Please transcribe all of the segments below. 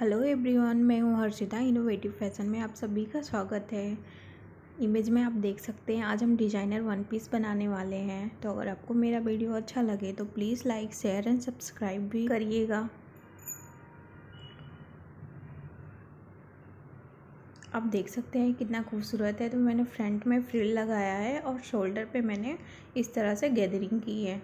hello everyone मैं हूँ Harshita innovative fashion में आप सभी का स्वागत है इमेज में आप देख सकते हैं आज हम डिजाइनर वन पीस बनाने वाले हैं तो अगर आपको मेरा वीडियो अच्छा लगे तो please like share and subscribe भी करिएगा आप देख सकते हैं कितना खूबसूरत है तो मैंने फ्रंट में फ्रिल लगाया है और शोल्डर पे मैंने इस तरह से गैदरिंग की है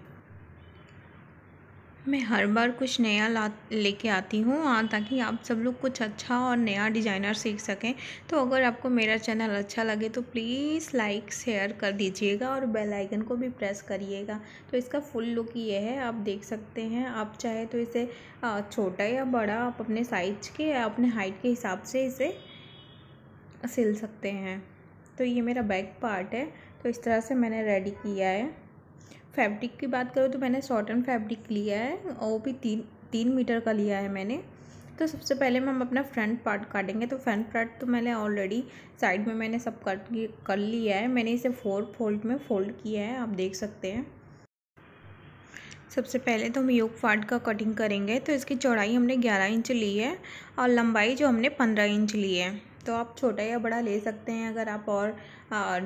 मैं हर बार कुछ नया ला लेके आती हूँ ताकि आप सब लोग कुछ अच्छा और नया डिज़ाइनर सीख सकें तो अगर आपको मेरा चैनल अच्छा लगे तो प्लीज़ लाइक शेयर कर दीजिएगा और बेल आइकन को भी प्रेस करिएगा तो इसका फुल लुक ये है आप देख सकते हैं आप चाहे तो इसे छोटा या बड़ा आप अपने साइज के या अपने हाइट के हिसाब से इसे सिल सकते हैं तो ये मेरा बैक पार्ट है तो इस तरह से मैंने रेडी किया है फैब्रिक की बात करो तो मैंने सॉटन फैब्रिक लिया है और वो भी तीन तीन मीटर का लिया है मैंने तो सबसे पहले हम अपना फ्रंट पार्ट काटेंगे तो फ्रंट पार्ट तो मैंने ऑलरेडी साइड में मैंने सब कट कर लिया है मैंने इसे फोर फोल्ड में फोल्ड किया है आप देख सकते हैं सबसे पहले तो हम योग पार्ट का कटिंग करेंगे तो इसकी चौड़ाई हमने ग्यारह इंच ली है और लंबाई जो हमने पंद्रह इंच ली है तो आप छोटा या बड़ा ले सकते हैं अगर आप और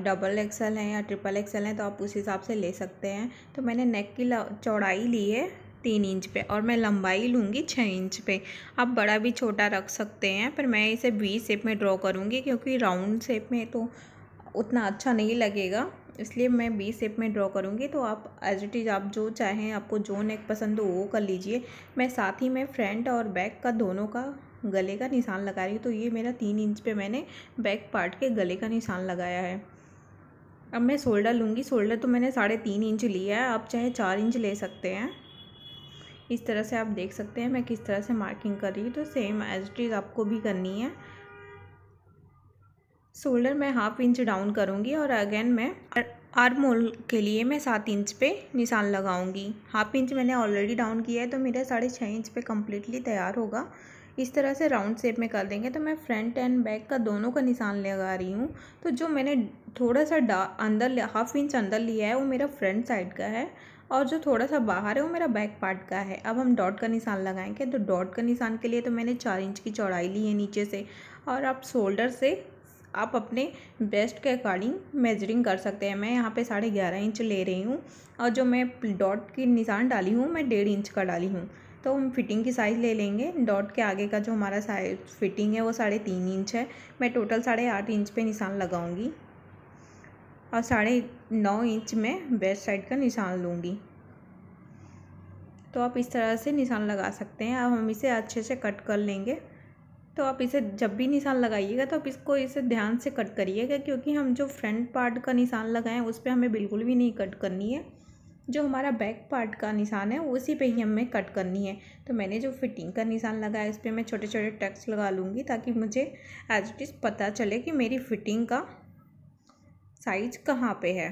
डबल एक्सल हैं या ट्रिपल एक्सल हैं तो आप उस हिसाब से ले सकते हैं तो मैंने नेक की चौड़ाई ली है तीन इंच पे और मैं लंबाई लूँगी छः इंच पे आप बड़ा भी छोटा रख सकते हैं पर मैं इसे बी शेप में ड्रॉ करूँगी क्योंकि राउंड शेप में तो उतना अच्छा नहीं लगेगा इसलिए मैं बी शेप में ड्रॉ करूँगी तो आप एज इट इज़ आप जो चाहें आपको जो नेक पसंद हो वो कर लीजिए मैं साथ ही में फ्रंट और बैक का दोनों का गले का निशान लगा रही हूँ तो ये मेरा तीन इंच पे मैंने बैक पार्ट के गले का निशान लगाया है अब मैं शोल्डर लूँगी शोल्डर तो मैंने साढ़े तीन इंच लिया है आप चाहे चार इंच ले सकते हैं इस तरह से आप देख सकते हैं मैं किस तरह से मार्किंग कर रही हूँ तो सेम एज इट इज़ आपको भी करनी है शोल्डर मैं हाफ इंच डाउन करूँगी और अगेन मैं आर्म होल के लिए मैं सात इंच पे निशान लगाऊंगी हाफ इंच मैंने ऑलरेडी डाउन किया है तो मेरा साढ़े छः इंच पे कम्प्लीटली तैयार होगा इस तरह से राउंड शेप में कर देंगे तो मैं फ्रंट एंड बैक का दोनों का निशान लगा रही हूँ तो जो मैंने थोड़ा सा डा अंदर हाफ इंच अंदर लिया है वो मेरा फ्रंट साइड का है और जो थोड़ा सा बाहर है वो मेरा बैक पार्ट का है अब हम डॉट का निशान लगाएंगे तो डॉट का निशान के लिए तो मैंने चार इंच की चौड़ाई ली है नीचे से और आप शोल्डर से आप अपने बेस्ट के अकॉर्डिंग मेजरिंग कर सकते हैं मैं यहाँ पे साढ़े ग्यारह इंच ले रही हूँ और जो मैं डॉट की निशान डाली हूँ मैं डेढ़ इंच का डाली हूँ तो हम फिटिंग की साइज़ ले लेंगे डॉट के आगे का जो हमारा साइज फिटिंग है वो साढ़े तीन इंच है मैं टोटल साढ़े आठ इंच पे निशान लगाऊंगी और साढ़े नौ इंच में बेस्ट साइड का निशान लूँगी तो आप इस तरह से निशान लगा सकते हैं अब हम इसे अच्छे से कट कर लेंगे तो आप इसे जब भी निशान लगाइएगा तो आप इसको इसे ध्यान से कट करिएगा क्योंकि हम जो फ्रंट पार्ट का निशान लगाएं उस पर हमें बिल्कुल भी नहीं कट करनी है जो हमारा बैक पार्ट का निशान है उसी पे ही हमें कट करनी है तो मैंने जो फिटिंग का निशान लगाया उस पर मैं छोटे छोटे टैक्स लगा लूँगी ताकि मुझे एज इट इज़ पता चले कि मेरी फिटिंग का साइज कहाँ पर है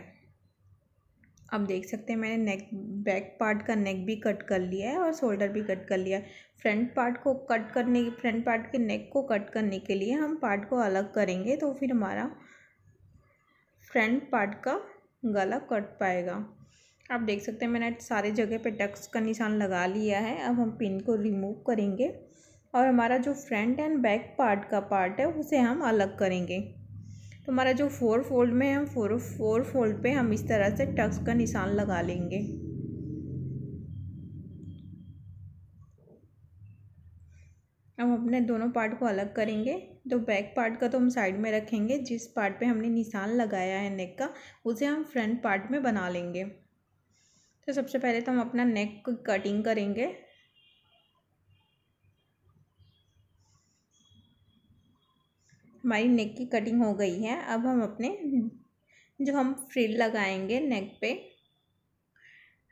अब देख सकते हैं मैंने नेक बैक पार्ट का नेक भी कट कर लिया है और शोल्डर भी कट कर लिया है फ्रंट पार्ट को कट करने फ्रंट पार्ट के नेक को कट करने के लिए हम पार्ट को अलग करेंगे तो फिर हमारा फ्रंट पार्ट का गला कट पाएगा आप देख सकते हैं मैंने सारे जगह पे टक्स का निशान लगा लिया है अब हम पिन को रिमूव करेंगे और हमारा जो फ्रंट एंड बैक पार्ट का पार्ट है उसे हम अलग करेंगे तो हमारा जो फोर फोल्ड में हम फोर फोर फोल्ड पे हम इस तरह से टक्स का निशान लगा लेंगे हम अपने दोनों पार्ट को अलग करेंगे तो बैक पार्ट का तो हम साइड में रखेंगे जिस पार्ट पे हमने निशान लगाया है नेक का उसे हम फ्रंट पार्ट में बना लेंगे तो सबसे पहले तो हम अपना नेक कटिंग करेंगे हमारी नेक की कटिंग हो गई है अब हम अपने जो हम फ्रिल लगाएंगे नेक पे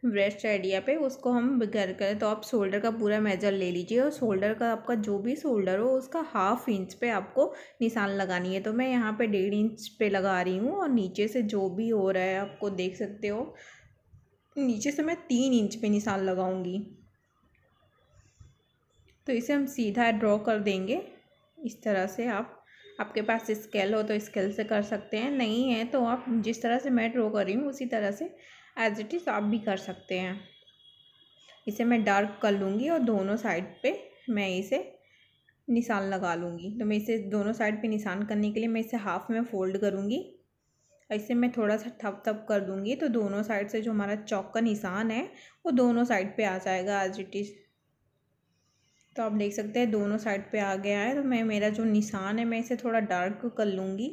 ब्रेस्ट एरिया पे उसको हम घर करें तो आप शोल्डर का पूरा मेजर ले लीजिए और शोल्डर का आपका जो भी शोल्डर हो उसका हाफ इंच पे आपको निशान लगानी है तो मैं यहाँ पे डेढ़ इंच पे लगा रही हूँ और नीचे से जो भी हो रहा है आपको देख सकते हो नीचे से मैं तीन इंच पे निशान लगाऊंगी तो इसे हम सीधा ड्रॉ कर देंगे इस तरह से आप आपके पास स्केल हो तो स्केल से कर सकते हैं नहीं है तो आप जिस तरह से मैं ड्रॉ कर रही हूँ उसी तरह से एज इट इज़ आप भी कर सकते हैं इसे मैं डार्क कर लूँगी और दोनों साइड पे मैं इसे निशान लगा लूँगी तो मैं इसे दोनों साइड पे निशान करने के लिए मैं इसे हाफ़ में फ़ोल्ड करूँगी ऐसे मैं थोड़ा सा थप थप कर दूँगी तो दोनों साइड से जो हमारा चौक का निशान है वो दोनों साइड पे आ जाएगा एज इट इज़ तो आप देख सकते हैं दोनों साइड पे आ गया है तो मैं मेरा जो निशान है मैं इसे थोड़ा डार्क कर लूँगी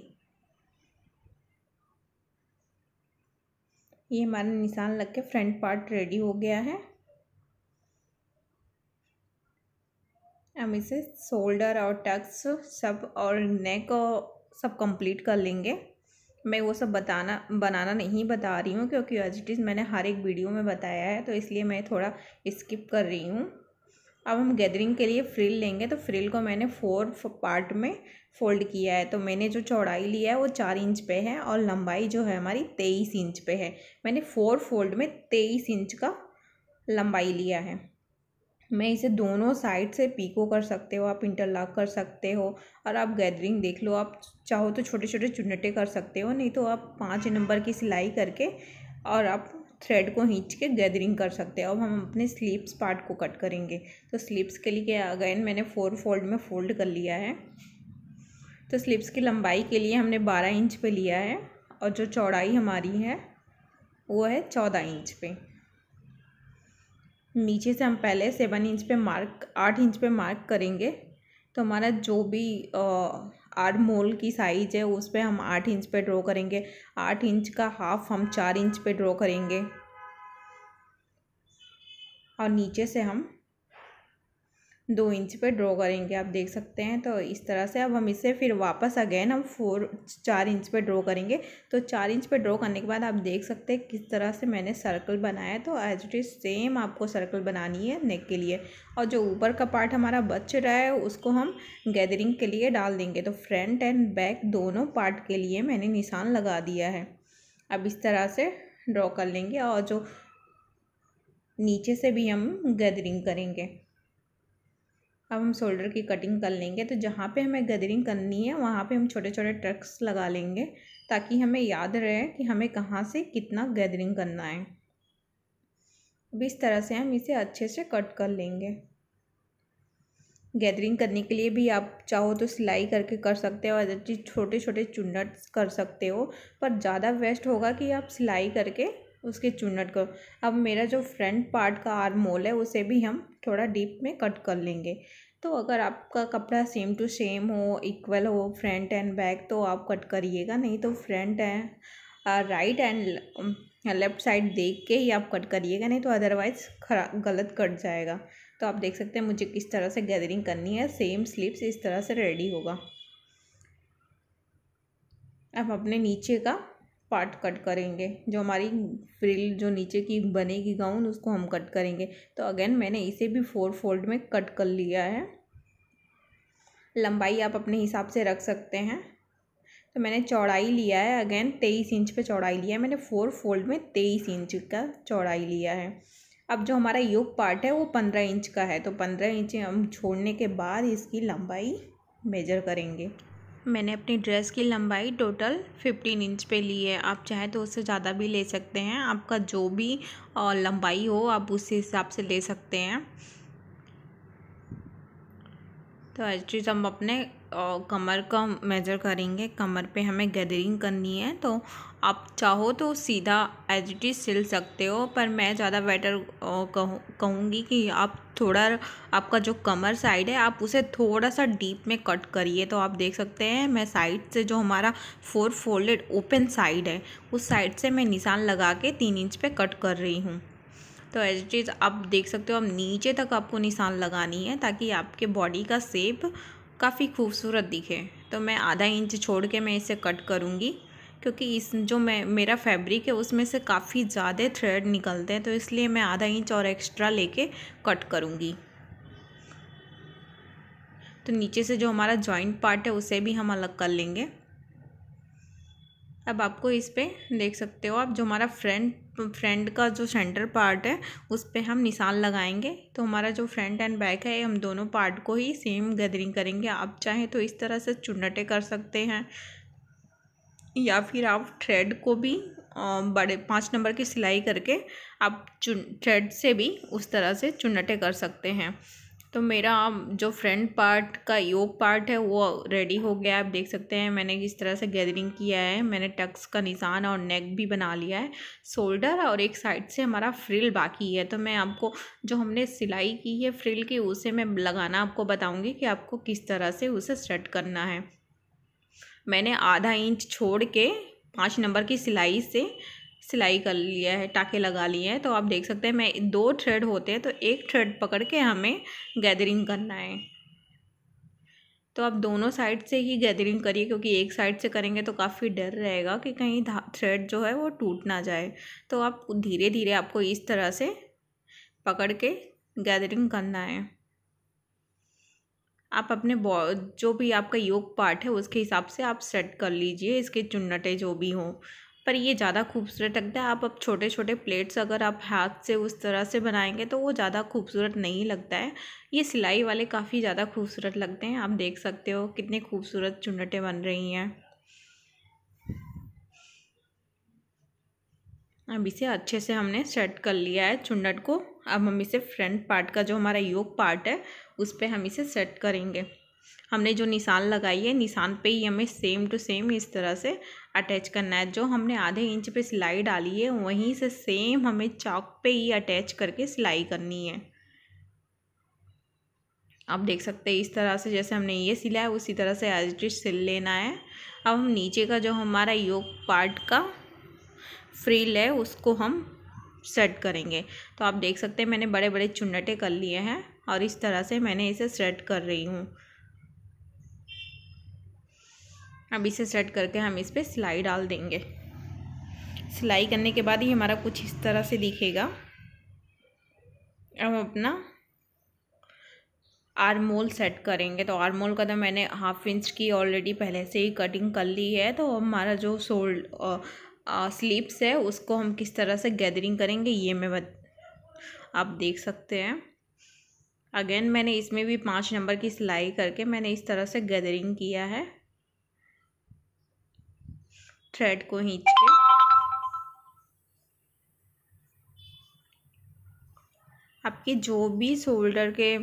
ये हमारा निशान लग के फ्रंट पार्ट रेडी हो गया है हम इसे शोल्डर और टक्स सब और नेक सब कंप्लीट कर लेंगे मैं वो सब बताना बनाना नहीं बता रही हूँ क्योंकि एज इट इज़ मैंने हर एक वीडियो में बताया है तो इसलिए मैं थोड़ा स्किप कर रही हूँ अब हम गैदरिंग के लिए फ्रिल लेंगे तो फ्रिल को मैंने फोर पार्ट में फोल्ड किया है तो मैंने जो चौड़ाई लिया है वो चार इंच पे है और लंबाई जो है हमारी तेईस इंच पे है मैंने फोर फोल्ड में तेईस इंच का लंबाई लिया है मैं इसे दोनों साइड से पीको कर सकते हो आप इंटरलॉक कर सकते हो और आप गैदरिंग देख लो आप चाहो तो छोटे छोटे चुनटे कर सकते हो नहीं तो आप पाँच नंबर की सिलाई करके और आप थ्रेड को खींच के गैदरिंग कर सकते हैं अब हम अपने स्लीप्स पार्ट को कट करेंगे तो स्लीप्स के लिए अगेन मैंने फोर फोल्ड में फोल्ड कर लिया है तो स्लीप्स की लंबाई के लिए हमने बारह इंच पे लिया है और जो चौड़ाई हमारी है वो है चौदह इंच पे नीचे से हम पहले सेवन इंच पे मार्क आठ इंच पे मार्क करेंगे तो हमारा जो भी आ, आठ मोल की साइज है उस पर हम आठ इंच पे ड्रॉ करेंगे आठ इंच का हाफ हम चार इंच पे ड्रॉ करेंगे और नीचे से हम दो इंच पे ड्रॉ करेंगे आप देख सकते हैं तो इस तरह से अब हम इसे फिर वापस अगेन हम फोर चार इंच पे ड्रॉ करेंगे तो चार इंच पे ड्रॉ करने के बाद आप देख सकते हैं किस तरह से मैंने सर्कल बनाया तो एज इट इज़ सेम आपको सर्कल बनानी है नेक के लिए और जो ऊपर का पार्ट हमारा बच रहा है उसको हम गैदरिंग के लिए डाल देंगे तो फ्रंट एंड बैक दोनों पार्ट के लिए मैंने निशान लगा दिया है अब इस तरह से ड्रॉ कर लेंगे और जो नीचे से भी हम गैदरिंग करेंगे अब हम शोल्डर की कटिंग कर लेंगे तो जहाँ पे हमें गदरिंग करनी है वहाँ पे हम छोटे छोटे ट्रक्स लगा लेंगे ताकि हमें याद रहे कि हमें कहाँ से कितना गैदरिंग करना है अब इस तरह से हम इसे अच्छे से कट कर लेंगे गैदरिंग करने के लिए भी आप चाहो तो सिलाई करके कर सकते हो चीज़ छोटे छोटे चुनट्स कर सकते हो पर ज़्यादा वेस्ट होगा कि आप सिलाई करके उसके चुनट को अब मेरा जो फ्रंट पार्ट का आर्म मोल है उसे भी हम थोड़ा डीप में कट कर लेंगे तो अगर आपका कपड़ा सेम टू सेम हो इक्वल हो फ्रंट एंड बैक तो आप कट करिएगा नहीं तो front and right and left side देख के ही आप कट करिएगा नहीं तो अदरवाइज़ खरा गलत कट जाएगा तो आप देख सकते हैं मुझे किस तरह से गैदरिंग करनी है सेम स्लीव्स इस तरह से रेडी होगा अब अपने नीचे का पार्ट कट करेंगे जो हमारी फ्रिल जो नीचे की बनेगी गाउन उसको हम कट करेंगे तो अगेन मैंने इसे भी फोर फोल्ड में कट कर लिया है लंबाई आप अपने हिसाब से रख सकते हैं तो मैंने चौड़ाई लिया है अगेन तेईस इंच पे चौड़ाई लिया है मैंने फोर फोल्ड में तेईस इंच का चौड़ाई लिया है अब जो हमारा योग पार्ट है वो पंद्रह इंच का है तो पंद्रह इंच हम छोड़ने के बाद इसकी लंबाई मेजर करेंगे मैंने अपनी ड्रेस की लंबाई टोटल फिफ्टीन इंच पे ली है आप चाहे तो उससे ज़्यादा भी ले सकते हैं आपका जो भी लंबाई हो आप उस हिसाब से ले सकते हैं तो आज चीज़ हम अपने कमर का मेज़र करेंगे कमर पे हमें गैदरिंग करनी है तो आप चाहो तो सीधा एज इट इज सिल सकते हो पर मैं ज़्यादा बेटर कहूँ कहूँगी कि आप थोड़ा आपका जो कमर साइड है आप उसे थोड़ा सा डीप में कट करिए तो आप देख सकते हैं मैं साइड से जो हमारा फोर फोल्डेड ओपन साइड है उस साइड से मैं निशान लगा के तीन इंच पे कट कर रही हूँ तो एज इट इज़ आप देख सकते हो अब नीचे तक आपको निशान लगानी है ताकि आपके बॉडी का सेप काफ़ी खूबसूरत दिखे तो मैं आधा इंच छोड़ के मैं इसे कट करूँगी क्योंकि इस जो मैं मेरा फैब्रिक है उसमें से काफ़ी ज़्यादा थ्रेड निकलते हैं तो इसलिए मैं आधा इंच और एक्स्ट्रा लेके कट करूँगी तो नीचे से जो हमारा जॉइंट पार्ट है उसे भी हम अलग कर लेंगे अब आपको इस पर देख सकते हो आप जो हमारा फ्रंट फ्रंट का जो सेंटर पार्ट है उस पर हम निशान लगाएंगे तो हमारा जो फ्रंट एंड बैक है हम दोनों पार्ट को ही सेम गैदरिंग करेंगे आप चाहें तो इस तरह से चुनटे कर सकते हैं या फिर आप थ्रेड को भी बड़े पाँच नंबर की सिलाई करके आप चुन थ्रेड से भी उस तरह से चुनटे कर सकते हैं तो मेरा जो फ्रंट पार्ट का योग पार्ट है वो रेडी हो गया आप देख सकते हैं मैंने किस तरह से गैदरिंग किया है मैंने टक्स का निशान और नेक भी बना लिया है शोल्डर और एक साइड से हमारा फ्रिल बाकी है तो मैं आपको जो हमने सिलाई की है फ्रिल की उसे मैं लगाना आपको बताऊँगी कि आपको किस तरह से उसे सेट करना है मैंने आधा इंच छोड़ के पाँच नंबर की सिलाई से सिलाई कर लिया है टाके लगा लिए हैं तो आप देख सकते हैं मैं दो थ्रेड होते हैं तो एक थ्रेड पकड़ के हमें गैदरिंग करना है तो आप दोनों साइड से ही गैदरिंग करिए क्योंकि एक साइड से करेंगे तो काफ़ी डर रहेगा कि कहीं थ्रेड जो है वो टूट ना जाए तो आप धीरे धीरे आपको इस तरह से पकड़ के गैदरिंग करना है आप अपने जो भी आपका योग पार्ट है उसके हिसाब से आप सेट कर लीजिए इसके चुन्नटे जो भी हों पर ये ज़्यादा खूबसूरत लगता है आप अब छोटे छोटे प्लेट्स अगर आप हाथ से उस तरह से बनाएंगे तो वो ज़्यादा खूबसूरत नहीं लगता है ये सिलाई वाले काफ़ी ज़्यादा खूबसूरत लगते हैं आप देख सकते हो कितने खूबसूरत चुनटें बन रही हैं अब इसे अच्छे से हमने सेट कर लिया है चुनट को अब हम इसे फ्रंट पार्ट का जो हमारा योग पार्ट है उस पर हम इसे सेट करेंगे हमने जो निशान लगाई है निशान पे ही हमें सेम टू सेम इस तरह से अटैच करना है जो हमने आधे इंच पे सिलाई डाली है वहीं से सेम हमें चौक पे ही अटैच करके सिलाई करनी है आप देख सकते हैं इस तरह से जैसे हमने ये सिला है उसी तरह से एज इट सिल लेना है अब हम नीचे का जो हमारा योग पार्ट का फ्रील है उसको हम सेट करेंगे तो आप देख सकते हैं मैंने बड़े बड़े चुन्नटे कर लिए हैं और इस तरह से मैंने इसे सेट कर रही हूँ अब इसे सेट करके हम इस पर सिलाई डाल देंगे सिलाई करने के बाद ही हमारा कुछ इस तरह से दिखेगा अब अपना आरमोल सेट करेंगे तो आरमोल का तो मैंने हाफ इंच की ऑलरेडी पहले से ही कटिंग कर ली है तो हमारा जो सोल स्लीप्स है उसको हम किस तरह से गैदरिंग करेंगे ये मैं बत, आप देख सकते हैं अगेन मैंने इसमें भी पाँच नंबर की सिलाई करके मैंने इस तरह से गैदरिंग किया है थ्रेड को खींच के आपके जो भी शोल्डर के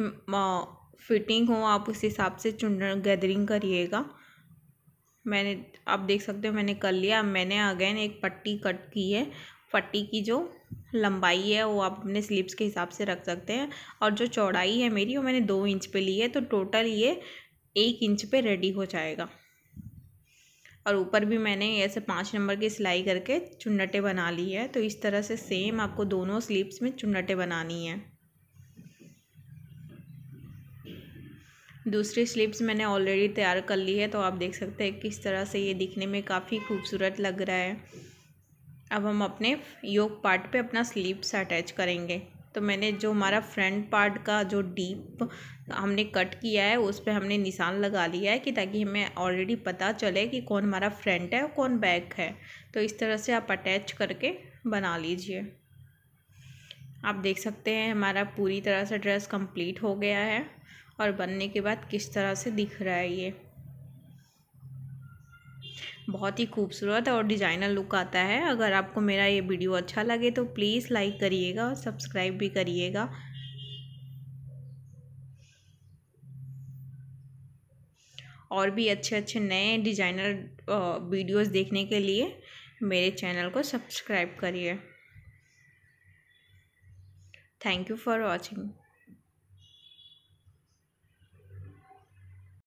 फिटिंग हो आप उस हिसाब से चुनर गैदरिंग करिएगा मैंने आप देख सकते हो मैंने कर लिया मैंने अगेन एक पट्टी कट की है पट्टी की जो लंबाई है वो आप अपने स्लीप्स के हिसाब से रख सकते हैं और जो चौड़ाई है मेरी वो मैंने दो इंच पे ली है तो टोटल ये एक इंच पे रेडी हो जाएगा और ऊपर भी मैंने ऐसे पाँच नंबर की सिलाई करके चुन्नटें बना ली है तो इस तरह से सेम आपको दोनों स्लीप्स में चुन्नटें बनानी है दूसरी स्लीप्स मैंने ऑलरेडी तैयार कर ली है तो आप देख सकते हैं किस तरह से ये दिखने में काफ़ी खूबसूरत लग रहा है अब हम अपने योग पार्ट पे अपना स्लीप्स अटैच करेंगे तो मैंने जो हमारा फ्रंट पार्ट का जो डीप हमने कट किया है उस पर हमने निशान लगा लिया है कि ताकि हमें ऑलरेडी पता चले कि कौन हमारा फ्रंट है और कौन बैक है तो इस तरह से आप अटैच करके बना लीजिए आप देख सकते हैं हमारा पूरी तरह से ड्रेस कंप्लीट हो गया है और बनने के बाद किस तरह से दिख रहा है ये बहुत ही खूबसूरत और डिज़ाइनर लुक आता है अगर आपको मेरा ये वीडियो अच्छा लगे तो प्लीज़ लाइक करिएगा और सब्सक्राइब भी करिएगा और भी अच्छे अच्छे नए डिज़ाइनर वीडियोस देखने के लिए मेरे चैनल को सब्सक्राइब करिए थैंक यू फॉर वॉचिंग